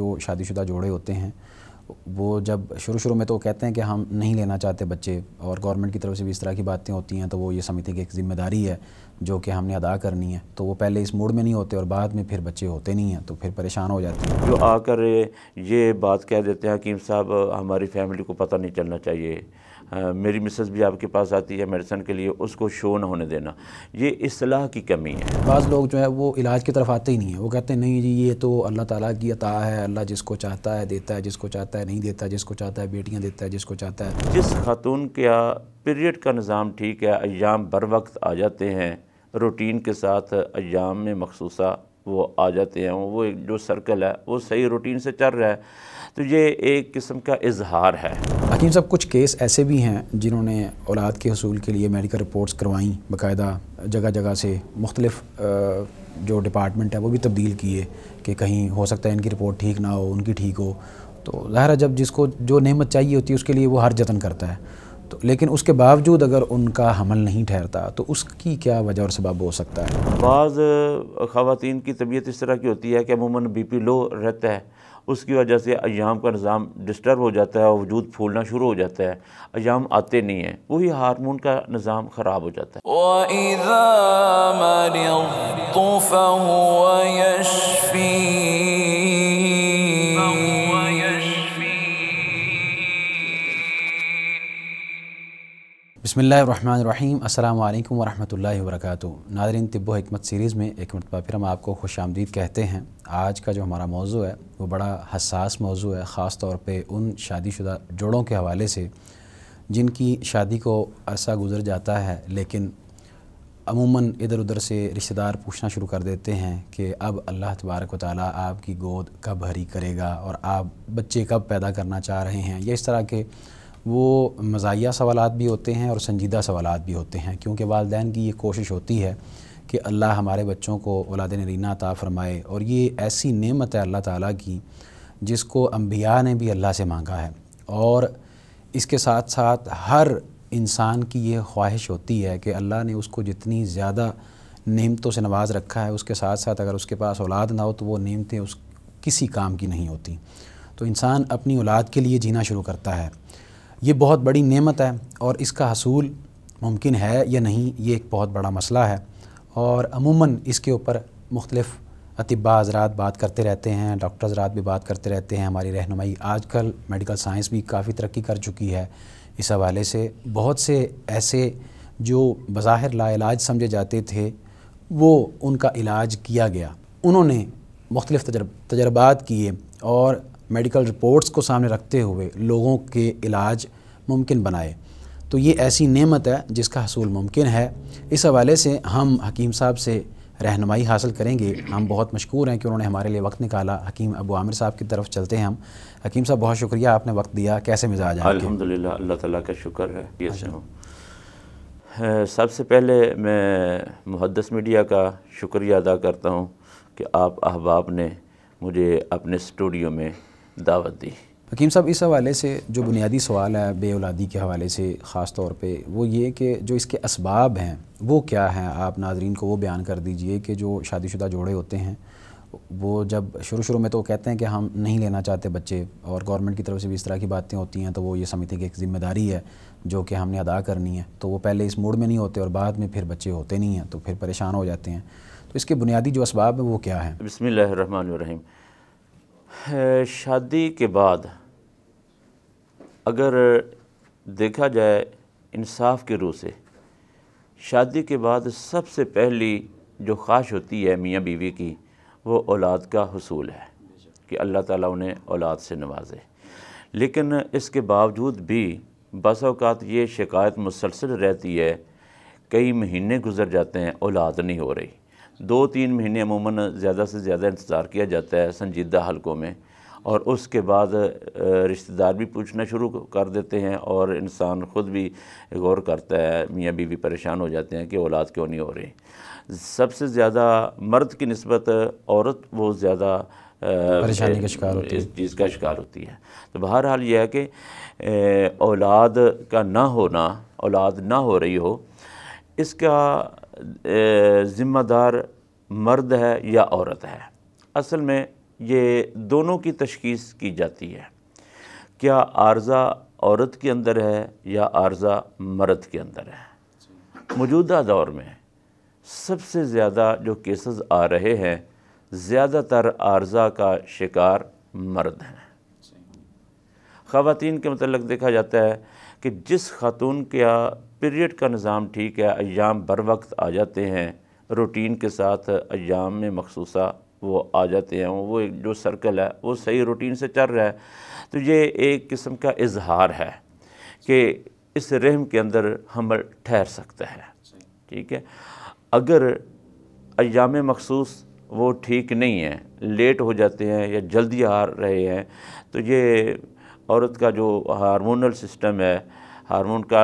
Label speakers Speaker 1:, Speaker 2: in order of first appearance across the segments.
Speaker 1: جو شادی شدہ جوڑے ہوتے ہیں وہ جب شروع شروع میں تو وہ کہتے ہیں کہ ہم نہیں لینا چاہتے بچے اور گورنمنٹ کی طرف سے بھی اس طرح کی باتیں ہوتی ہیں تو وہ یہ ہیں کہ ایک ذمہ داری ہے جو کہ ہم نے ادا کرنی ہے تو وہ پہلے اس موڈ میں نہیں ہوتے اور بعد میں پھر بچے ہوتے نہیں ہیں تو پھر پریشان ہو جاتے ہیں
Speaker 2: جو آ کر یہ بات کہہ دیتے ہیں حکیم صاحب ہماری فیملی کو پتہ نہیں چلنا چاہیے میری مسز بھی آپ کے پاس آتی ہے میڈیسن کے لیے اس کو شو نہ ہونے دینا یہ اصلاح کی کمی ہے
Speaker 1: بعض لوگ جو ہے وہ علاج کی طرف آتے ہی نہیں ہیں وہ کہتے ہیں نہیں جی یہ تو اللہ تعالیٰ کی عطا ہے اللہ جس کو چاہتا ہے دیتا ہے جس کو چاہتا ہے نہیں دیتا ہے جس کو چاہتا ہے بیٹیاں دیتا ہے جس کو چاہتا ہے
Speaker 2: جس خاتون کیا پیریڈ کا نظام ٹھیک ہے ایام بر وقت آ جاتے ہیں روٹین کے ساتھ ایام میں مخصوصہ وہ آ جاتے ہیں وہ ایک جو سرکل ہے وہ صحیح روٹین سے چل رہا ہے تو یہ ایک قسم کا اظہار ہے
Speaker 1: حکیم صاحب کچھ کیس ایسے بھی ہیں جنہوں نے اولاد کے حصول کے لیے میڈیکل رپورٹس کروائیں باقاعدہ جگہ جگہ سے مختلف جو ڈپارٹمنٹ ہے وہ بھی تبدیل کیے کہ کہیں ہو سکتا ہے ان کی رپورٹ ٹھیک نہ ہو ان کی ٹھیک ہو تو ظاہر ہے جب جس کو جو نعمت چاہیے ہوتی ہے اس کے لیے وہ ہر جتن کرتا ہے تو لیکن اس کے باوجود اگر ان کا حمل نہیں ٹھہرتا تو اس کی کیا وجہ اور سبب ہو سکتا
Speaker 2: ہے بعض خواتین کی طبیعت اس طرح کی ہوتی ہے کہ عموماً بی پی لو رہتا ہے اس کی وجہ سے ایام کا نظام ڈسٹرب ہو جاتا ہے اور وجود پھولنا شروع ہو جاتا ہے ایام آتے نہیں ہیں وہی ہارمون کا نظام خراب ہو جاتا ہے وَإِذَا
Speaker 1: مَرِضْتُ فَهُوَ يَشْفِينَ بسم اللہ الرحمن الرحیم السلام علیکم ورحمۃ اللہ وبرکاتہ ناظرین طب و حکمت سیریز میں ایک مرتبہ پھر ہم آپ کو خوش آمدید کہتے ہیں آج کا جو ہمارا موضوع ہے وہ بڑا حساس موضوع ہے خاص طور پہ ان شادی شدہ جوڑوں کے حوالے سے جن کی شادی کو عرصہ گزر جاتا ہے لیکن عموماً ادھر ادھر سے رشتہ دار پوچھنا شروع کر دیتے ہیں کہ اب اللہ تبارک و تعالیٰ آپ کی گود کب ہری کرے گا اور آپ بچے کب پیدا کرنا چاہ رہے ہیں یہ اس طرح کے وہ مزاحیہ سوالات بھی ہوتے ہیں اور سنجیدہ سوالات بھی ہوتے ہیں کیونکہ والدین کی یہ کوشش ہوتی ہے کہ اللہ ہمارے بچوں کو اولاد نرینہ عطا فرمائے اور یہ ایسی نعمت ہے اللہ تعالیٰ کی جس کو انبیاء نے بھی اللہ سے مانگا ہے اور اس کے ساتھ ساتھ ہر انسان کی یہ خواہش ہوتی ہے کہ اللہ نے اس کو جتنی زیادہ نعمتوں سے نواز رکھا ہے اس کے ساتھ ساتھ اگر اس کے پاس اولاد نہ ہو تو وہ نعمتیں اس کسی کام کی نہیں ہوتی تو انسان اپنی اولاد کے لیے جینا شروع کرتا ہے یہ بہت بڑی نعمت ہے اور اس کا حصول ممکن ہے یا نہیں یہ ایک بہت بڑا مسئلہ ہے اور عموماً اس کے اوپر مختلف اطباء حضرات بات کرتے رہتے ہیں ڈاکٹر حضرات بھی بات کرتے رہتے ہیں ہماری رہنمائی آج کل میڈیکل سائنس بھی کافی ترقی کر چکی ہے اس حوالے سے بہت سے ایسے جو بظاہر لا علاج سمجھے جاتے تھے وہ ان کا علاج کیا گیا انہوں نے مختلف تجرب تجربات کیے اور میڈیکل رپورٹس کو سامنے رکھتے ہوئے لوگوں کے علاج ممکن بنائے تو یہ ایسی نعمت ہے جس کا حصول ممکن ہے اس حوالے سے ہم حکیم صاحب سے رہنمائی حاصل کریں گے ہم بہت مشکور ہیں کہ انہوں نے ہمارے لیے وقت نکالا حکیم ابو عامر صاحب کی طرف چلتے ہیں ہم حکیم صاحب بہت شکریہ آپ نے وقت دیا کیسے مزاج گے
Speaker 2: الحمدللہ اللہ تعالیٰ کا شکر ہے سب سے پہلے میں محدث میڈیا کا شکریہ ادا کرتا ہوں کہ آپ احباب نے مجھے اپنے اسٹوڈیو میں دعوت دی
Speaker 1: حکیم صاحب اس حوالے سے جو بنیادی سوال ہے بے اولادی کے حوالے سے خاص طور پہ وہ یہ کہ جو اس کے اسباب ہیں وہ کیا ہیں آپ ناظرین کو وہ بیان کر دیجئے کہ جو شادی شدہ جوڑے ہوتے ہیں وہ جب شروع شروع میں تو کہتے ہیں کہ ہم نہیں لینا چاہتے بچے اور گورنمنٹ کی طرف سے بھی اس طرح کی باتیں ہوتی ہیں تو وہ یہ سمتھی کہ ایک ذمہ داری ہے جو کہ ہم نے ادا کرنی ہے تو وہ پہلے اس موڈ میں نہیں ہوتے اور بعد میں پھر بچے ہوتے نہیں ہیں تو پھر پریشان ہو جاتے ہیں تو اس کے بنیادی جو اسباب ہیں وہ کیا ہے
Speaker 2: شادی کے بعد اگر دیکھا جائے انصاف کے روح سے شادی کے بعد سب سے پہلی جو خواہش ہوتی ہے میاں بیوی کی وہ اولاد کا حصول ہے کہ اللہ تعالیٰ انہیں اولاد سے نوازے لیکن اس کے باوجود بھی بعض اوقات یہ شکایت مسلسل رہتی ہے کئی مہینے گزر جاتے ہیں اولاد نہیں ہو رہی دو تین مہینے عموماً زیادہ سے زیادہ انتظار کیا جاتا ہے سنجیدہ حلقوں میں اور اس کے بعد رشتہ دار بھی پوچھنا شروع کر دیتے ہیں اور انسان خود بھی غور کرتا ہے میاں بیوی پریشان ہو جاتے ہیں کہ اولاد کیوں نہیں ہو رہی سب سے زیادہ مرد کی نسبت عورت بہت زیادہ پریشانی کا شکار ہوتی ہے اس چیز کا شکار ہوتی ہے تو بہرحال یہ ہے کہ اولاد کا نہ ہونا اولاد نہ ہو رہی ہو اس کا ذمہ دار مرد ہے یا عورت ہے اصل میں یہ دونوں کی تشخیص کی جاتی ہے کیا عارضہ عورت کے اندر ہے یا عارضہ مرد کے اندر ہے موجودہ دور میں سب سے زیادہ جو کیسز آ رہے ہیں زیادہ تر عارضہ کا شکار مرد ہیں خواتین کے متعلق دیکھا جاتا ہے کہ جس خاتون کیا پیریڈ کا نظام ٹھیک ہے ایام بر وقت آ جاتے ہیں روٹین کے ساتھ ایام میں مخصوصہ وہ آ جاتے ہیں وہ جو سرکل ہے وہ صحیح روٹین سے چل رہا ہے تو یہ ایک قسم کا اظہار ہے کہ اس رحم کے اندر حمل ٹھہر سکتا ہے ٹھیک ہے اگر ایام مخصوص وہ ٹھیک نہیں ہیں لیٹ ہو جاتے ہیں یا جلدی آ رہے ہیں تو یہ عورت کا جو ہارمونل سسٹم ہے ہارمون کا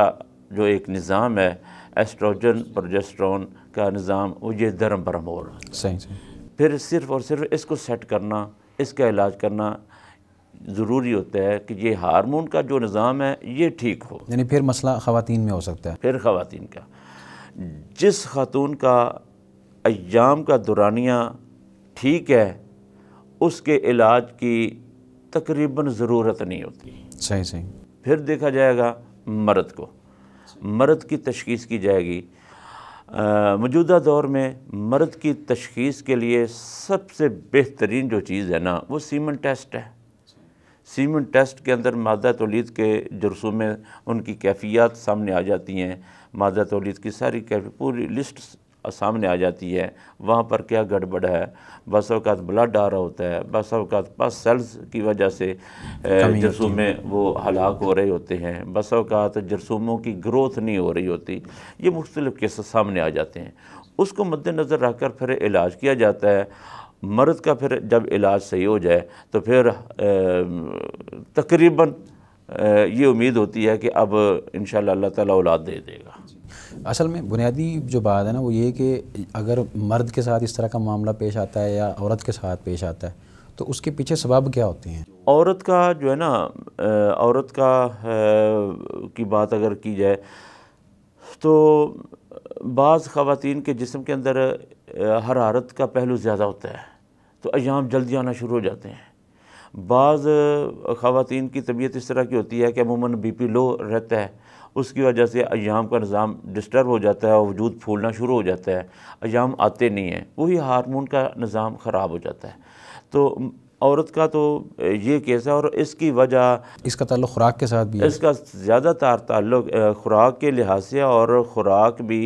Speaker 2: جو ایک نظام ہے ایسٹروجن پروجیسٹرون کا نظام وہ یہ درم برم ہو رہا صحیح پھر صرف اور صرف اس کو سیٹ کرنا اس کا علاج کرنا ضروری ہوتا ہے کہ یہ ہارمون کا جو نظام ہے یہ ٹھیک ہو
Speaker 1: یعنی پھر مسئلہ خواتین میں ہو سکتا ہے
Speaker 2: پھر خواتین کا جس خاتون کا ایام کا دورانیہ ٹھیک ہے اس کے علاج کی تقریباً ضرورت نہیں ہوتی صحیح صحیح پھر دیکھا جائے گا مرد کو مرد کی تشخیص کی جائے گی موجودہ دور میں مرد کی تشخیص کے لیے سب سے بہترین جو چیز ہے نا وہ سیمن ٹیسٹ ہے سیمن ٹیسٹ کے اندر مادہ تولید کے جرسوں میں ان کی کیفیات سامنے آ جاتی ہیں مادہ تولید کی ساری پوری لسٹ سامنے آ جاتی ہے وہاں پر کیا گڑبڑ ہے بس اوقات بلڈ رہا ہوتا ہے بس اوقات پس سیلز کی وجہ سے میں وہ ہلاک ہو رہے ہوتے ہیں بس اوقات جرسوموں کی گروتھ نہیں ہو رہی ہوتی یہ مختلف کیسز سامنے آ جاتے ہیں اس کو مد نظر رکھ کر پھر علاج کیا جاتا ہے مرد کا پھر جب علاج صحیح ہو جائے تو پھر تقریباً یہ امید ہوتی ہے کہ اب انشاءاللہ اللہ تعالیٰ اولاد دے دے گا
Speaker 1: اصل میں بنیادی جو بات ہے نا وہ یہ کہ اگر مرد کے ساتھ اس طرح کا معاملہ پیش آتا ہے یا عورت کے ساتھ پیش آتا ہے تو اس کے پیچھے سبب کیا ہوتے
Speaker 2: ہیں عورت کا جو ہے نا عورت کا کی بات اگر کی جائے تو بعض خواتین کے جسم کے اندر حرارت کا پہلو زیادہ ہوتا ہے تو ایام جلدی آنا شروع ہو جاتے ہیں بعض خواتین کی طبیعت اس طرح کی ہوتی ہے کہ عموماً بی پی لو رہتا ہے اس کی وجہ سے ایام کا نظام ڈسٹرب ہو جاتا ہے اور وجود پھولنا شروع ہو جاتا ہے ایام آتے نہیں ہیں وہی ہارمون کا نظام خراب ہو جاتا ہے تو عورت کا تو یہ کیس ہے اور اس کی وجہ
Speaker 1: اس کا تعلق خوراک کے ساتھ بھی اس
Speaker 2: کا زیادہ تر تعلق خوراک کے لحاظ سے اور خوراک بھی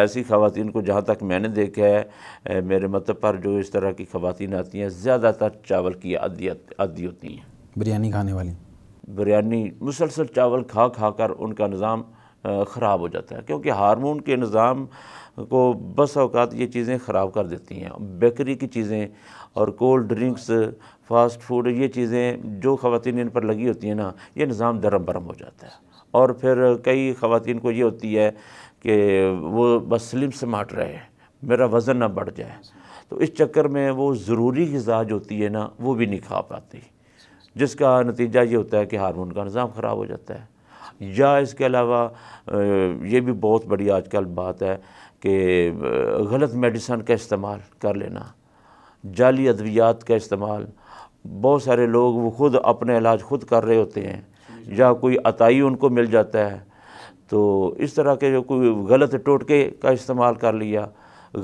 Speaker 2: ایسی خواتین کو جہاں تک میں نے دیکھا ہے میرے مطلب پر جو اس طرح کی خواتین آتی ہیں زیادہ تر چاول کی عادی ہوتی ہیں بریانی کھانے والی بریانی مسلسل چاول کھا کھا کر ان کا نظام خراب ہو جاتا ہے کیونکہ ہارمون کے نظام کو بس اوقات یہ چیزیں خراب کر دیتی ہیں بیکری کی چیزیں اور کولڈ ڈرنکس فاسٹ فوڈ یہ چیزیں جو خواتین ان پر لگی ہوتی ہیں نا یہ نظام درم برم ہو جاتا ہے اور پھر کئی خواتین کو یہ ہوتی ہے کہ وہ بس سلم سماٹ رہے میرا وزن نہ بڑھ جائے تو اس چکر میں وہ ضروری غذا جو ہوتی ہے نا وہ بھی نہیں کھا پاتی جس کا نتیجہ یہ ہوتا ہے کہ ہارمون کا نظام خراب ہو جاتا ہے یا اس کے علاوہ یہ بھی بہت بڑی آج کل بات ہے کہ غلط میڈیسن کا استعمال کر لینا جعلی ادویات کا استعمال بہت سارے لوگ وہ خود اپنے علاج خود کر رہے ہوتے ہیں یا کوئی عطائی ان کو مل جاتا ہے تو اس طرح کے جو کوئی غلط ٹوٹکے کا استعمال کر لیا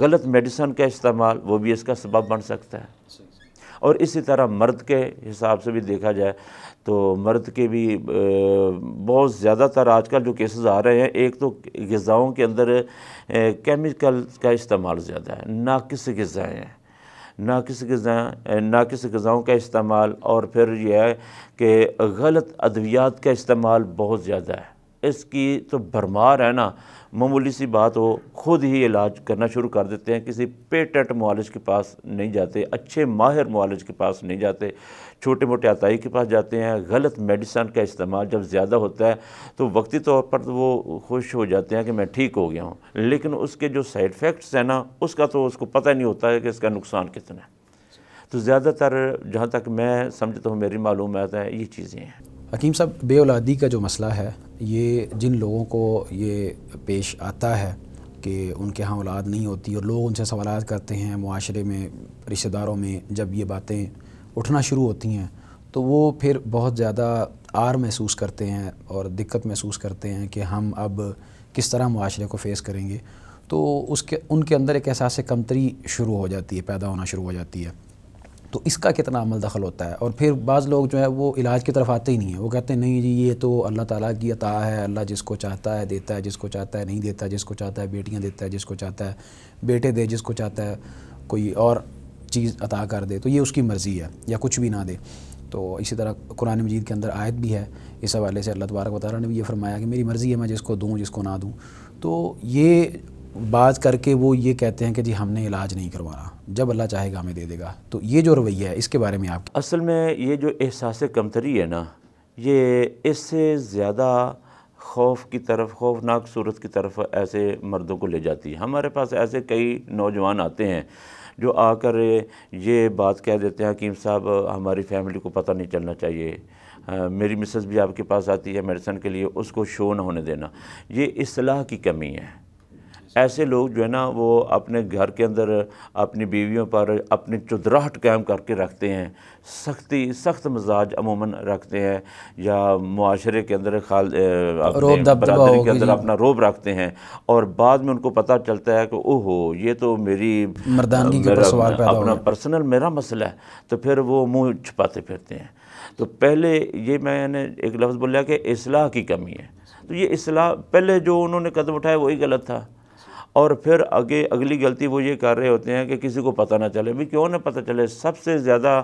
Speaker 2: غلط میڈیسن کا استعمال وہ بھی اس کا سبب بن سکتا ہے اور اسی طرح مرد کے حساب سے بھی دیکھا جائے تو مرد کے بھی بہت زیادہ تر آج کل جو کیسز آ رہے ہیں ایک تو غذاؤں کے اندر کیمیکل کا استعمال زیادہ ہے ناقص غذائیں ناقص غذائیں ناقص غذاؤں کا استعمال اور پھر یہ ہے کہ غلط ادویات کا استعمال بہت زیادہ ہے اس کی تو بھرمار ہے نا معمولی سی بات ہو خود ہی علاج کرنا شروع کر دیتے ہیں کسی پیٹٹ معالج کے پاس نہیں جاتے اچھے ماہر معالج کے پاس نہیں جاتے چھوٹے موٹے عطائی کے پاس جاتے ہیں غلط میڈیسن کا استعمال جب زیادہ ہوتا ہے تو وقتی طور پر وہ خوش ہو جاتے ہیں کہ میں ٹھیک ہو گیا ہوں لیکن اس کے جو سائیڈ افیکٹس ہیں نا اس کا تو اس کو پتہ نہیں ہوتا ہے کہ اس کا نقصان کتنا ہے تو زیادہ تر جہاں تک میں سمجھتا ہوں میری معلومات ہے یہ چیزیں ہیں
Speaker 1: حکیم صاحب بے اولادی کا جو مسئلہ ہے یہ جن لوگوں کو یہ پیش آتا ہے کہ ان کے ہاں اولاد نہیں ہوتی اور لوگ ان سے سوالات کرتے ہیں معاشرے میں رشتہ داروں میں جب یہ باتیں اٹھنا شروع ہوتی ہیں تو وہ پھر بہت زیادہ آر محسوس کرتے ہیں اور دقت محسوس کرتے ہیں کہ ہم اب کس طرح معاشرے کو فیس کریں گے تو اس کے ان کے اندر ایک احساس کمتری شروع ہو جاتی ہے پیدا ہونا شروع ہو جاتی ہے تو اس کا کتنا عمل دخل ہوتا ہے اور پھر بعض لوگ جو ہے وہ علاج کی طرف آتے ہی نہیں ہیں وہ کہتے ہیں نہیں جی یہ تو اللہ تعالیٰ کی عطا ہے اللہ جس کو چاہتا ہے دیتا ہے جس کو چاہتا ہے نہیں دیتا ہے جس کو چاہتا ہے بیٹیاں دیتا ہے جس کو چاہتا ہے بیٹے دے جس کو چاہتا ہے کوئی اور چیز عطا کر دے تو یہ اس کی مرضی ہے یا کچھ بھی نہ دے تو اسی طرح قرآن مجید کے اندر آیت بھی ہے اس حوالے سے اللہ تبارک و تعالیٰ نے بھی یہ فرمایا کہ میری مرضی ہے میں جس کو دوں جس کو نہ دوں تو یہ بات کر کے وہ یہ کہتے ہیں کہ جی ہم نے علاج نہیں کروانا جب اللہ چاہے گا ہمیں دے دے گا تو یہ جو رویہ ہے اس کے بارے میں آپ
Speaker 2: اصل میں یہ جو احساس کمتری ہے نا یہ اس سے زیادہ خوف کی طرف خوفناک صورت کی طرف ایسے مردوں کو لے جاتی ہے ہمارے پاس ایسے کئی نوجوان آتے ہیں جو آ کر یہ بات کہہ دیتے ہیں حکیم صاحب ہماری فیملی کو پتہ نہیں چلنا چاہیے میری مسز بھی آپ کے پاس آتی ہے میڈیسن کے لیے اس کو شو نہ ہونے دینا یہ اصلاح کی کمی ہے ایسے لوگ جو ہے نا وہ اپنے گھر کے اندر اپنی بیویوں پر اپنی چدراہٹ قائم کر کے رکھتے ہیں سختی سخت مزاج عموماً رکھتے ہیں یا معاشرے کے اندر کے اندر جی۔ اپنا روب رکھتے ہیں اور بعد میں ان کو پتہ چلتا ہے کہ او ہو یہ تو میری مردانگی کے سوال پیدا اپنا پرسنل میرا مسئلہ ہے تو پھر وہ منہ چھپاتے پھرتے ہیں تو پہلے یہ میں نے ایک لفظ بولا کہ اصلاح کی کمی ہے تو یہ اصلاح پہلے جو انہوں نے قدم اٹھایا وہی غلط تھا اور پھر اگے اگلی غلطی وہ یہ کر رہے ہوتے ہیں کہ کسی کو پتہ نہ چلے بھی کیوں نہ پتہ چلے سب سے زیادہ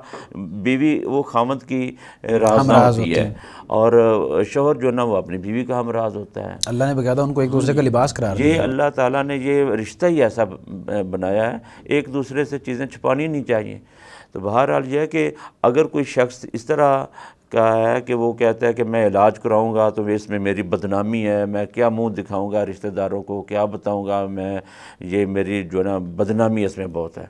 Speaker 2: بیوی وہ خامد کی راز نہ ہوتی ہے اور شوہر جو نا وہ اپنی بیوی کا ہم راز ہوتا ہے
Speaker 1: اللہ نے بقاعدہ ان کو ایک دوسرے کا لباس کرا یہ اللہ
Speaker 2: تعالیٰ نے یہ رشتہ ہی ایسا بنایا ہے ایک دوسرے سے چیزیں چھپانی نہیں چاہیے تو بہرحال یہ ہے کہ اگر کوئی شخص اس طرح کہا ہے کہ وہ کہتا ہے کہ میں علاج کراؤں گا تو اس میں میری بدنامی ہے میں کیا منہ دکھاؤں گا رشتہ داروں کو کیا بتاؤں گا میں یہ میری جو ہے نا بدنامی اس میں بہت ہے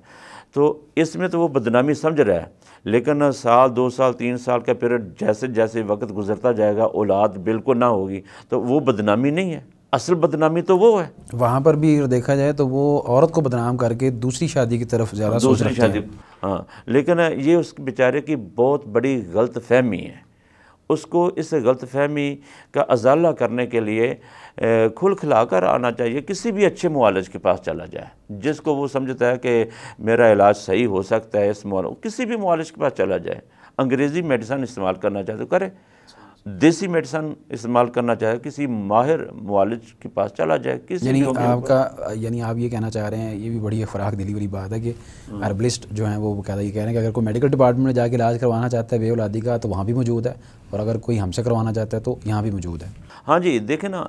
Speaker 2: تو اس میں تو وہ بدنامی سمجھ رہا ہے لیکن سال دو سال تین سال کا پیریڈ جیسے جیسے وقت گزرتا جائے گا اولاد بالکل نہ ہوگی تو وہ بدنامی نہیں ہے اصل بدنامی تو وہ ہے
Speaker 1: وہاں پر بھی اگر دیکھا جائے تو وہ عورت کو بدنام کر کے دوسری شادی کی طرف زیادہ سوچ رکھتے دوسری
Speaker 2: شادی ہاں لیکن یہ اس بیچارے کی بہت بڑی غلط فہمی ہے اس کو اس غلط فہمی کا ازالہ کرنے کے لیے کھل کھلا کر آنا چاہیے کسی بھی اچھے معالج کے پاس چلا جائے جس کو وہ سمجھتا ہے کہ میرا علاج صحیح ہو سکتا ہے اس کسی بھی معالج کے پاس چلا جائے انگریزی میڈیسن استعمال کرنا چاہے تو کرے دیسی میڈیسن استعمال کرنا چاہے کسی ماہر معالج کے پاس چلا جائے کسی یعنی آپ کا
Speaker 1: یعنی آپ یہ کہنا چاہ رہے ہیں یہ بھی بڑی ایک فراغ بری بات ہے کہ ہاں۔ ہربلسٹ جو ہیں وہ یہ کہہ رہے ہیں کہ اگر کوئی میڈیکل ڈپارٹمنٹ جا کے علاج کروانا چاہتا ہے بے اولادی کا تو وہاں بھی موجود ہے اور اگر کوئی ہم سے کروانا چاہتا ہے تو یہاں بھی موجود ہے
Speaker 2: ہاں جی دیکھیں نا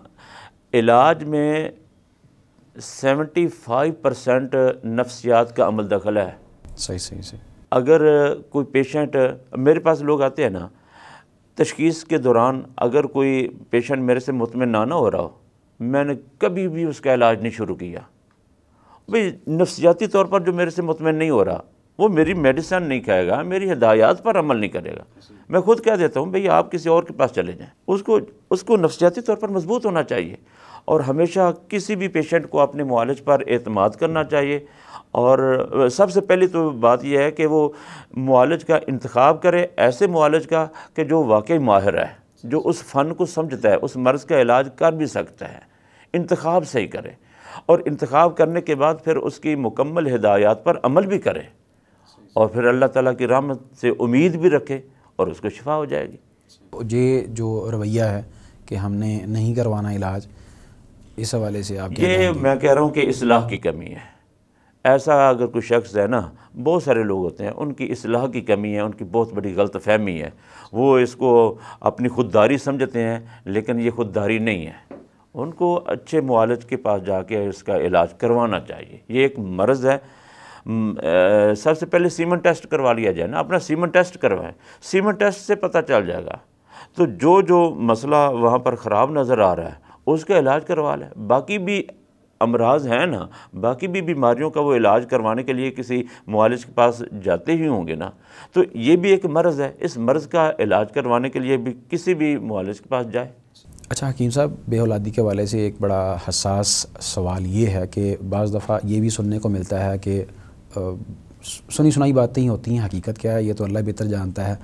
Speaker 2: علاج میں سیونٹی فائیو پرسینٹ نفسیات کا عمل دخل ہے
Speaker 1: صحیح صحیح صحیح
Speaker 2: اگر کوئی پیشنٹ میرے پاس لوگ آتے ہیں نا تشخیص کے دوران اگر کوئی پیشنٹ میرے سے مطمئن نہ نہ ہو رہا ہو میں نے کبھی بھی اس کا علاج نہیں شروع کیا بھائی نفسیاتی طور پر جو میرے سے مطمئن نہیں ہو رہا وہ میری میڈیسن نہیں کھائے گا میری ہدایات پر عمل نہیں کرے گا میں خود کہہ دیتا ہوں بھائی آپ کسی اور کے پاس چلے جائیں اس کو اس کو نفسیاتی طور پر مضبوط ہونا چاہیے اور ہمیشہ کسی بھی پیشنٹ کو اپنے معالج پر اعتماد کرنا چاہیے اور سب سے پہلی تو بات یہ ہے کہ وہ معالج کا انتخاب کرے ایسے معالج کا کہ جو واقعی ماہر ہے جو اس فن کو سمجھتا ہے اس مرض کا علاج کر بھی سکتا ہے انتخاب سے ہی کرے اور انتخاب کرنے کے بعد پھر اس کی مکمل ہدایات پر عمل بھی کرے اور پھر اللہ تعالیٰ کی رحمت سے امید بھی رکھے اور اس کو شفا ہو جائے گی
Speaker 1: یہ جی، جو رویہ ہے کہ ہم نے نہیں کروانا علاج اس حوالے سے آپ یہ
Speaker 2: میں کہہ رہا ہوں کہ اصلاح کی کمی ہے ایسا اگر کوئی شخص ہے نا بہت سارے لوگ ہوتے ہیں ان کی اصلاح کی کمی ہے ان کی بہت بڑی غلط فہمی ہے وہ اس کو اپنی خودداری سمجھتے ہیں لیکن یہ خودداری نہیں ہے ان کو اچھے معالج کے پاس جا کے اس کا علاج کروانا چاہیے یہ ایک مرض ہے سب سے پہلے سیمن ٹیسٹ کروا لیا جائے نا اپنا سیمن ٹیسٹ کروائیں سیمن ٹیسٹ سے پتہ چل جائے گا تو جو جو مسئلہ وہاں پر خراب نظر آ رہا ہے اس کا علاج کروا لیں باقی بھی امراض ہیں نا باقی بھی بیماریوں کا وہ علاج کروانے کے لیے کسی معالج کے پاس جاتے ہی ہوں گے نا تو یہ بھی ایک مرض ہے اس مرض کا علاج کروانے کے لیے بھی کسی بھی معالج کے پاس جائے
Speaker 1: اچھا حکیم صاحب بے اولادی کے والے سے ایک بڑا حساس سوال یہ ہے کہ بعض دفعہ یہ بھی سننے کو ملتا ہے کہ سنی سنائی باتیں ہی ہوتی ہیں حقیقت کیا ہے یہ تو اللہ بہتر جانتا ہے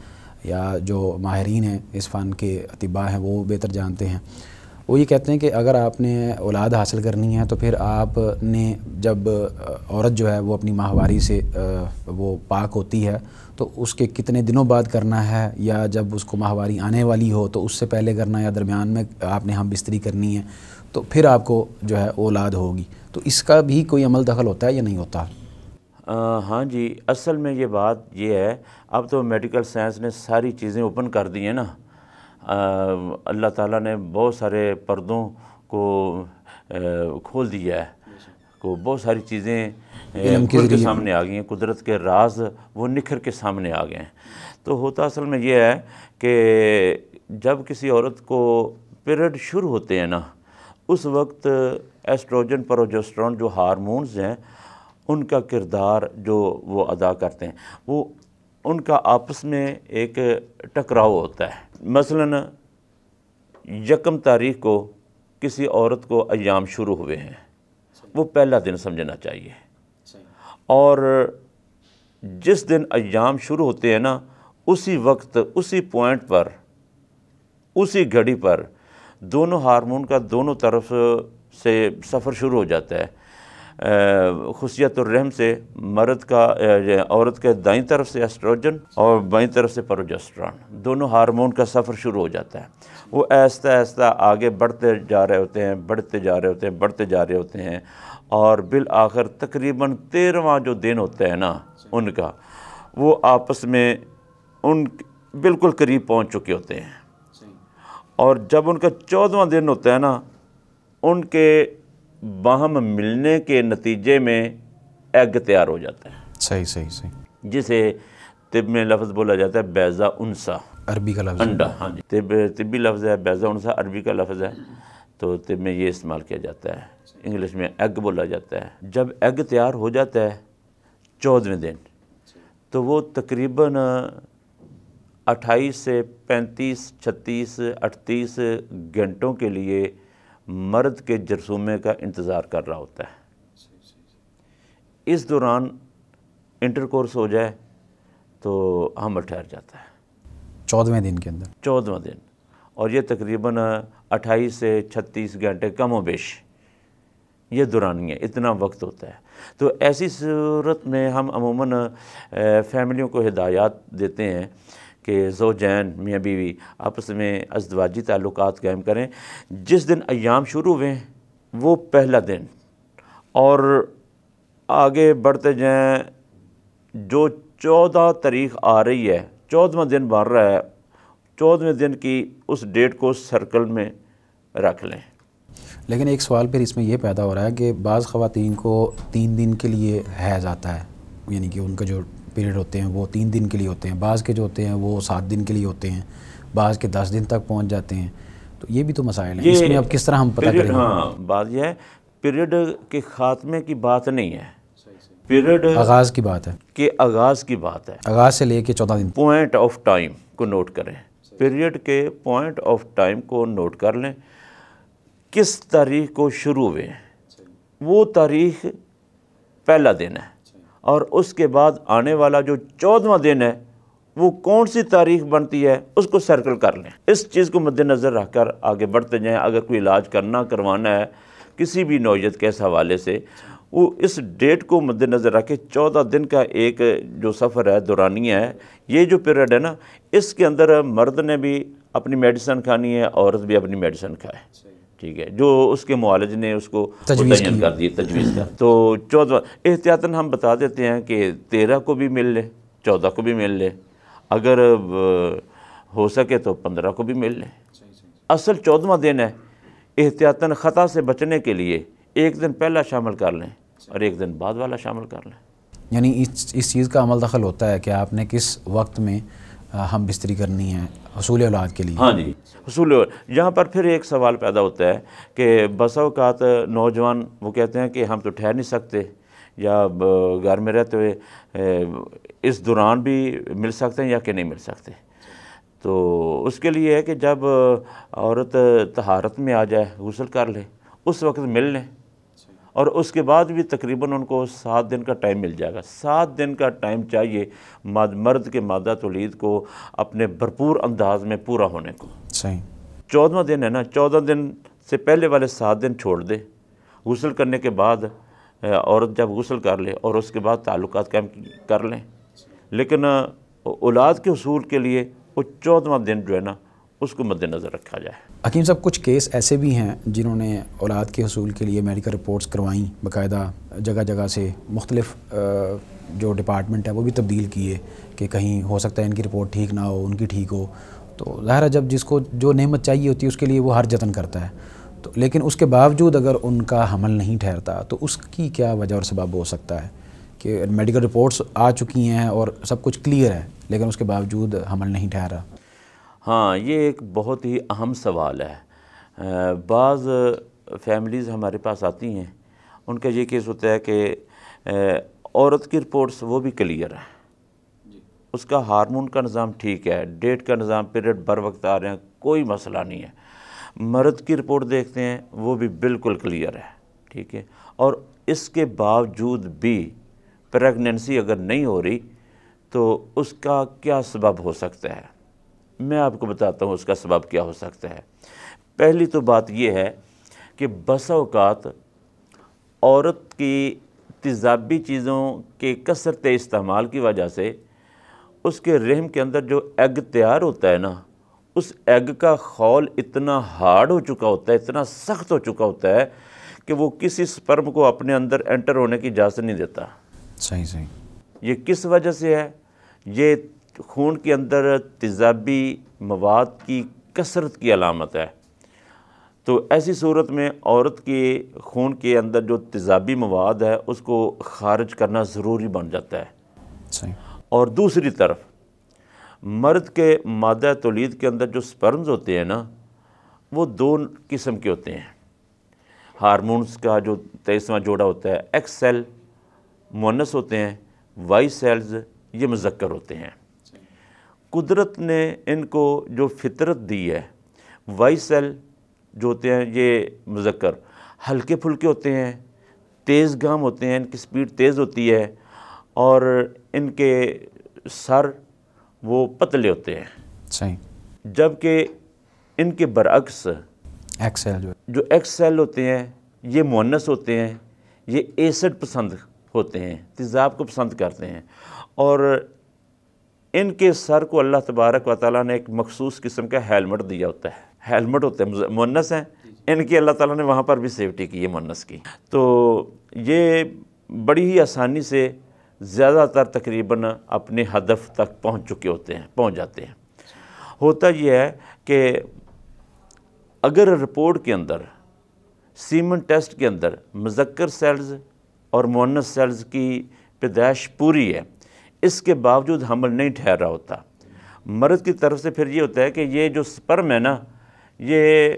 Speaker 1: یا جو ماہرین ہیں اس فن کے اطباء ہیں وہ بہتر جانتے ہیں وہ یہ کہتے ہیں کہ اگر آپ نے اولاد حاصل کرنی ہے تو پھر آپ نے جب عورت جو ہے وہ اپنی ماہواری سے وہ پاک ہوتی ہے تو اس کے کتنے دنوں بعد کرنا ہے یا جب اس کو ماہواری آنے والی ہو تو اس سے پہلے کرنا یا درمیان میں آپ نے ہم بستری کرنی ہے تو پھر آپ کو جو ہے اولاد ہوگی تو اس کا بھی کوئی عمل دخل ہوتا ہے یا نہیں ہوتا
Speaker 2: ہاں جی اصل میں یہ بات یہ ہے اب تو میڈیکل سائنس نے ساری چیزیں اوپن کر دی ہیں نا اللہ تعالیٰ نے بہت سارے پردوں کو کھول دیا ہے کو بہت ساری چیزیں کے سامنے آ گئی ہیں قدرت کے راز وہ نکھر کے سامنے آ گئے ہیں تو ہوتا اصل میں یہ ہے کہ جب کسی عورت کو پیریڈ شروع ہوتے ہیں نا اس وقت ایسٹروجن پروجسٹرون جو ہارمونز ہیں ان کا کردار جو وہ ادا کرتے ہیں وہ ان کا آپس میں ایک ٹکراؤ ہوتا ہے مثلا یکم تاریخ کو کسی عورت کو ایام شروع ہوئے ہیں وہ پہلا دن سمجھنا چاہیے اور جس دن ایام شروع ہوتے ہیں نا اسی وقت اسی پوائنٹ پر اسی گھڑی پر دونوں ہارمون کا دونوں طرف سے سفر شروع ہو جاتا ہے خصیت اور رحم سے مرد کا عورت کے دائیں طرف سے ایسٹروجن اور بائیں طرف سے پروجسٹران دونوں ہارمون کا سفر شروع ہو جاتا ہے وہ آہستہ آہستہ آگے بڑھتے جا رہے ہوتے ہیں بڑھتے جا رہے ہوتے ہیں بڑھتے جا رہے ہوتے ہیں اور بالآخر تقریباً تیرہواں جو دن ہوتا ہے نا ان کا وہ آپس میں ان بالکل قریب پہنچ چکے ہوتے ہیں اور جب ان کا چودواں دن ہوتا ہے نا ان کے باہم ملنے کے نتیجے میں ایگ تیار ہو جاتا ہے
Speaker 1: صحیح صحیح صحیح
Speaker 2: جسے طب میں لفظ بولا جاتا ہے بیزہ انسا عربی کا لفظ انڈا ہاں جی طب طبی لفظ ہے بیزہ انسا عربی کا لفظ ہے تو طب میں یہ استعمال کیا جاتا ہے انگلش میں ایگ بولا جاتا ہے جب ایگ تیار ہو جاتا ہے چودھویں دن تو وہ تقریباً اٹھائیس سے پینتیس چھتیس اٹھتیس گھنٹوں کے لیے مرد کے جرسومے کا انتظار کر رہا ہوتا ہے اس دوران انٹر کورس ہو جائے تو حمل ٹھہر جاتا ہے
Speaker 1: چودویں دن کے اندر
Speaker 2: چودھواں دن اور یہ تقریباً اٹھائیس سے چھتیس گھنٹے کم و بیش یہ دورانی ہے اتنا وقت ہوتا ہے تو ایسی صورت میں ہم عموماً فیملیوں کو ہدایات دیتے ہیں کہ زو جین میاں بیوی آپس میں ازدواجی تعلقات قائم کریں جس دن ایام شروع ہوئے وہ پہلا دن اور آگے بڑھتے جائیں جو چودہ تاریخ آ رہی ہے چودھواں دن بڑھ رہا ہے چودھویں دن کی اس ڈیٹ کو سرکل میں رکھ لیں
Speaker 1: لیکن ایک سوال پھر اس میں یہ پیدا ہو رہا ہے کہ بعض خواتین کو تین دن کے لیے ہے جاتا ہے یعنی کہ ان کا جو پیریڈ ہوتے ہیں وہ تین دن کے لیے ہوتے ہیں بعض کے جو ہوتے ہیں وہ سات دن کے لیے ہوتے ہیں بعض کے دس دن تک پہنچ جاتے ہیں تو یہ بھی تو مسائل ہیں اس میں اب کس طرح ہم پتہ کریں ہاں
Speaker 2: بات یہ ہے پیریڈ کے خاتمے کی بات نہیں ہے پیریڈ آغاز کی بات ہے کہ آغاز کی بات ہے
Speaker 1: آغاز سے لے کے چودہ دن
Speaker 2: پوائنٹ آف ٹائم کو نوٹ کریں پیریڈ کے پوائنٹ آف ٹائم کو نوٹ کر لیں کس تاریخ کو شروع ہوئے وہ تاریخ پہلا دن ہے اور اس کے بعد آنے والا جو چودہواں دن ہے وہ کون سی تاریخ بنتی ہے اس کو سرکل کر لیں اس چیز کو مد نظر رکھ کر آگے بڑھتے جائیں اگر کوئی علاج کرنا کروانا ہے کسی بھی نوعیت کے اس حوالے سے وہ اس ڈیٹ کو مد نظر رکھے چودہ دن کا ایک جو سفر ہے دورانیہ ہے یہ جو پیریڈ ہے نا اس کے اندر مرد نے بھی اپنی میڈیسن کھانی ہے عورت بھی اپنی میڈیسن کھائے ٹھیک ہے جو اس کے معالج نے اس کو کر دی تجویز کا تو چودہ احتیاطاً ہم بتا دیتے ہیں کہ تیرہ کو بھی مل لے چودہ کو بھی مل لے اگر ہو سکے تو پندرہ کو بھی مل لے اصل چودہ دن ہے احتیاطاً خطا سے بچنے کے لیے ایک دن پہلا شامل کر لیں اور ایک دن بعد والا شامل کر لیں
Speaker 1: یعنی اس اس چیز کا عمل دخل ہوتا ہے کہ آپ نے کس وقت میں ہم بستری کرنی ہے حصول اولاد کے لیے ہاں جی
Speaker 2: حصول یہاں پر پھر ایک سوال پیدا ہوتا ہے کہ بس اوقات نوجوان وہ کہتے ہیں کہ ہم تو ٹھہر نہیں سکتے یا گھر میں رہتے ہوئے اس دوران بھی مل سکتے ہیں یا کہ نہیں مل سکتے تو اس کے لیے ہے کہ جب عورت تہارت میں آ جائے غسل کر لے اس وقت مل لیں اور اس کے بعد بھی تقریباً ان کو سات دن کا ٹائم مل جائے گا سات دن کا ٹائم چاہیے مرد کے مادہ تولید کو اپنے بھرپور انداز میں پورا ہونے کو صحیح چودہ دن ہے نا چودہ دن سے پہلے والے سات دن چھوڑ دے غسل کرنے کے بعد عورت جب غسل کر لے اور اس کے بعد تعلقات قائم کر لیں لیکن اولاد کے حصول کے لیے وہ چودواں دن جو ہے نا اس کو مد نظر رکھا جائے
Speaker 1: حکیم صاحب کچھ کیس ایسے بھی ہیں جنہوں نے اولاد کے حصول کے لیے میڈیکل رپورٹس کروائیں باقاعدہ جگہ جگہ سے مختلف جو ڈپارٹمنٹ ہے وہ بھی تبدیل کیے کہ کہیں ہو سکتا ہے ان کی رپورٹ ٹھیک نہ ہو ان کی ٹھیک ہو تو ظاہر ہے جب جس کو جو نعمت چاہیے ہوتی ہے اس کے لیے وہ ہر جتن کرتا ہے تو لیکن اس کے باوجود اگر ان کا حمل نہیں ٹھہرتا تو اس کی کیا وجہ اور سبب ہو سکتا ہے کہ میڈیکل رپورٹس آ چکی ہیں اور سب کچھ کلیئر ہے لیکن اس کے باوجود حمل نہیں ٹھہرا
Speaker 2: ہاں یہ ایک بہت ہی اہم سوال ہے بعض فیملیز ہمارے پاس آتی ہیں ان کا یہ کیس ہوتا ہے کہ عورت کی رپورٹس وہ بھی کلیئر ہیں جی۔ اس کا ہارمون کا نظام ٹھیک ہے ڈیٹ کا نظام پیریڈ بر وقت آ رہے ہیں کوئی مسئلہ نہیں ہے مرد کی رپورٹ دیکھتے ہیں وہ بھی بالکل کلیئر ہے ٹھیک ہے اور اس کے باوجود بھی پریگننسی اگر نہیں ہو رہی تو اس کا کیا سبب ہو سکتا ہے میں آپ کو بتاتا ہوں اس کا سبب کیا ہو سکتا ہے پہلی تو بات یہ ہے کہ بسا اوقات عورت کی تیزابی چیزوں کے کثرت استعمال کی وجہ سے اس کے رحم کے اندر جو ایگ تیار ہوتا ہے نا اس ایگ کا خول اتنا ہارڈ ہو چکا ہوتا ہے اتنا سخت ہو چکا ہوتا ہے کہ وہ کسی سپرم کو اپنے اندر انٹر ہونے کی اجازت نہیں دیتا صحیح صحیح یہ کس وجہ سے ہے یہ خون کے اندر تیزابی مواد کی کثرت کی علامت ہے تو ایسی صورت میں عورت کے خون کے اندر جو تیزابی مواد ہے اس کو خارج کرنا ضروری بن جاتا ہے اور دوسری طرف مرد کے مادہ تولید کے اندر جو سپرمز ہوتے ہیں نا وہ دو قسم کے ہوتے ہیں ہارمونز کا جو تیسواں جوڑا ہوتا ہے ایکس سیل مونس ہوتے ہیں وائی سیلز یہ مذکر ہوتے ہیں قدرت نے ان کو جو فطرت دی ہے وائی سیل جو ہوتے ہیں یہ مذکر ہلکے پھلکے ہوتے ہیں تیز گام ہوتے ہیں ان کی سپیڈ تیز ہوتی ہے اور ان کے سر وہ پتلے ہوتے ہیں صحیح جبکہ ان کے برعکس
Speaker 1: ایک
Speaker 2: جو ایکس سیل ہوتے ہیں یہ مونس ہوتے ہیں یہ ایسڈ پسند ہوتے ہیں تیزاب کو پسند کرتے ہیں اور ان کے سر کو اللہ تبارک و تعالیٰ نے ایک مخصوص قسم کا ہیلمٹ دیا ہوتا ہے ہیلمٹ ہوتے ہیں مونس ہیں جی، جی۔ ان کی اللہ تعالیٰ نے وہاں پر بھی سیفٹی کی ہے منس کی تو یہ بڑی ہی آسانی سے زیادہ تر تقریباً اپنے ہدف تک پہنچ چکے ہوتے ہیں پہنچ جاتے ہیں ہوتا یہ ہے کہ اگر رپورٹ کے اندر سیمن ٹیسٹ کے اندر مذکر سیلز اور مونس سیلز کی پیدائش پوری ہے اس کے باوجود حمل نہیں ٹھہر رہا ہوتا مرد کی طرف سے پھر یہ ہوتا ہے کہ یہ جو سپرم ہے نا یہ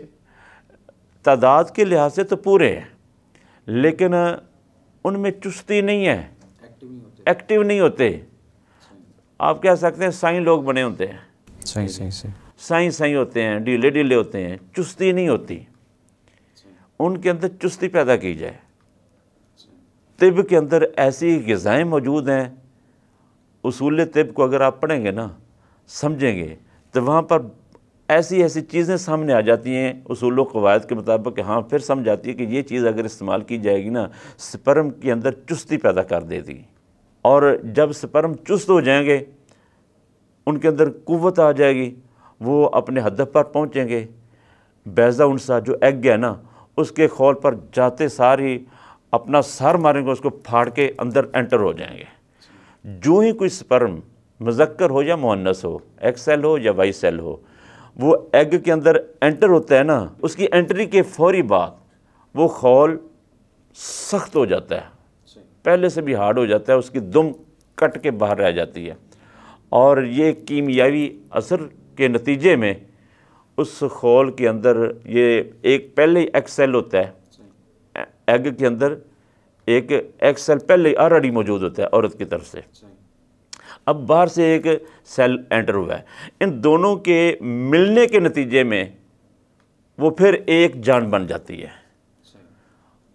Speaker 2: تعداد کے لحاظ سے تو پورے ہیں لیکن ان میں چستی نہیں ہے ایکٹیو نہیں ہوتے آپ کہہ سکتے ہیں سائیں لوگ بنے ہوتے ہیں سائیں سائیں ہوتے ہیں ڈھیلے ڈھیلے ہوتے ہیں چستی نہیں ہوتی ان کے اندر چستی پیدا کی جائے طب کے اندر ایسی غذائیں موجود ہیں اصول طب کو اگر آپ پڑھیں گے نا سمجھیں گے تو وہاں پر ایسی ایسی چیزیں سامنے آ جاتی ہیں اصول و قواعد کے مطابق کہ ہاں پھر سمجھ آتی ہے کہ یہ چیز اگر استعمال کی جائے گی نا سپرم کے اندر چستی پیدا کر دے گی اور جب سپرم چست ہو جائیں گے ان کے اندر قوت آ جائے گی وہ اپنے ہدف پر پہنچیں گے بیزہ انسا جو ایگ گیا نا اس کے خول پر جاتے سار ہی اپنا سار ماریں گے اس کو پھاڑ کے اندر انٹر ہو جائیں گے جو ہی کوئی سپرم مذکر ہو یا مہنس ہو ایکس سیل ہو یا وائی سیل ہو وہ ایگ کے اندر انٹر ہوتا ہے نا اس کی انٹری کے فوری بعد وہ خول سخت ہو جاتا ہے پہلے سے بھی ہارڈ ہو جاتا ہے اس کی دم کٹ کے باہر رہ جاتی ہے اور یہ کیمیائی اثر کے نتیجے میں اس خول کے اندر یہ ایک پہلے ایک سیل ہوتا ہے ایگ کے اندر ایک ایک سیل پہلے آلریڈی موجود ہوتا ہے عورت کی طرف سے اب باہر سے ایک سیل انٹر ہوا ہے ان دونوں کے ملنے کے نتیجے میں وہ پھر ایک جان بن جاتی ہے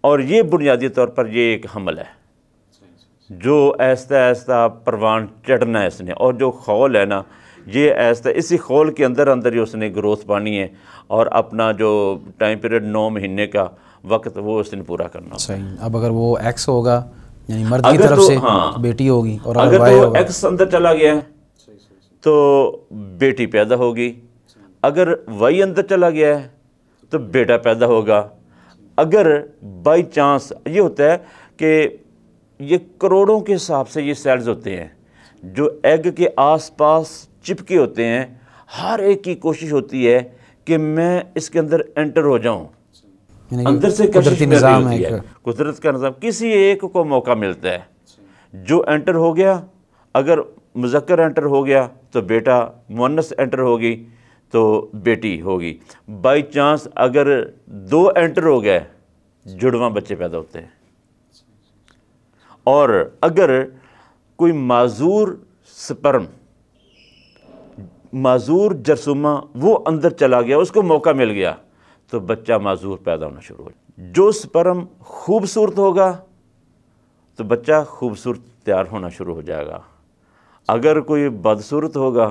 Speaker 2: اور یہ بنیادی طور پر یہ ایک حمل ہے جو ایستا ایستا پروان چڑھنا ہے اس نے اور جو خول ہے نا یہ ایسا اسی خول کے اندر اندر ہی اس نے گروتھ پانی ہے اور اپنا جو ٹائم پیریڈ نو مہینے کا وقت وہ اس دن پورا کرنا صحیح
Speaker 1: اب اگر وہ ایکس ہوگا یعنی مرد کی طرف سے ہاں۔ بیٹی ہوگی اور اگر وہ ایکس
Speaker 2: اندر چلا گیا ہے تو بیٹی پیدا ہوگی اگر وائی اندر چلا گیا ہے تو بیٹا پیدا ہوگا اگر بائی چانس یہ ہوتا ہے کہ یہ کروڑوں کے حساب سے یہ سیلز ہوتے ہیں جو ایگ کے آس پاس چپکے ہوتے ہیں ہر ایک کی کوشش ہوتی ہے کہ میں اس کے اندر انٹر ہو جاؤں یعنی اندر سے قدرتی نظام قدرت کا نظام کسی ایک کو موقع ملتا ہے جو انٹر ہو گیا اگر مذکر انٹر ہو گیا تو بیٹا مونس انٹر ہوگی تو بیٹی ہوگی بائی چانس اگر دو انٹر ہو گئے جڑواں بچے پیدا ہوتے ہیں اور اگر کوئی معذور سپرم معذور جرسومہ وہ اندر چلا گیا اس کو موقع مل گیا تو بچہ معذور پیدا ہونا شروع ہو جائے جو سپرم خوبصورت ہوگا تو بچہ خوبصورت تیار ہونا شروع ہو جائے گا اگر کوئی بدصورت ہوگا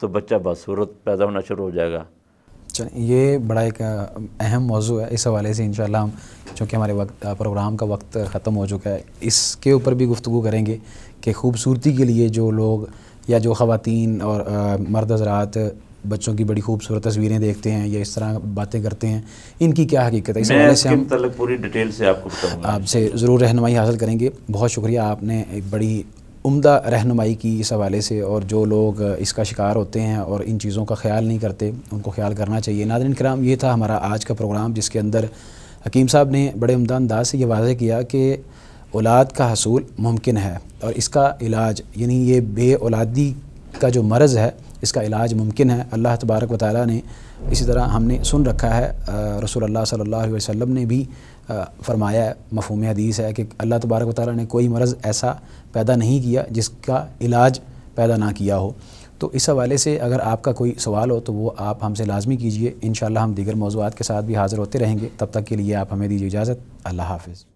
Speaker 2: تو بچہ بدصورت پیدا ہونا شروع ہو جائے گا
Speaker 1: یہ بڑا ایک اہم موضوع ہے اس حوالے سے انشاءاللہ ہم چونکہ ہمارے وقت پروگرام کا وقت ختم ہو چکا ہے اس کے اوپر بھی گفتگو کریں گے کہ خوبصورتی کے لیے جو لوگ یا جو خواتین اور مرد حضرات بچوں کی بڑی خوبصورت تصویریں دیکھتے ہیں یا اس طرح باتیں کرتے ہیں ان کی کیا حقیقت ہے اس حوالے سے
Speaker 2: پوری ڈیٹیل سے آپ کو
Speaker 1: آپ سے ضرور رہنمائی حاصل کریں گے بہت شکریہ آپ نے ایک بڑی عمدہ رہنمائی کی اس حوالے سے اور جو لوگ اس کا شکار ہوتے ہیں اور ان چیزوں کا خیال نہیں کرتے ان کو خیال کرنا چاہیے ناظرین کرام یہ تھا ہمارا آج کا پروگرام جس کے اندر حکیم صاحب نے بڑے عمدہ انداز سے یہ واضح کیا کہ اولاد کا حصول ممکن ہے اور اس کا علاج یعنی یہ بے اولادی کا جو مرض ہے اس کا علاج ممکن ہے اللہ تبارک و تعالیٰ نے اسی طرح ہم نے سن رکھا ہے رسول اللہ صلی اللہ علیہ وسلم نے بھی فرمایا ہے مفہوم حدیث ہے کہ اللہ تبارک و تعالیٰ نے کوئی مرض ایسا پیدا نہیں کیا جس کا علاج پیدا نہ کیا ہو تو اس حوالے سے اگر آپ کا کوئی سوال ہو تو وہ آپ ہم سے لازمی کیجیے انشاءاللہ ہم دیگر موضوعات کے ساتھ بھی حاضر ہوتے رہیں گے تب تک کے لیے آپ ہمیں دیجیے اجازت اللہ حافظ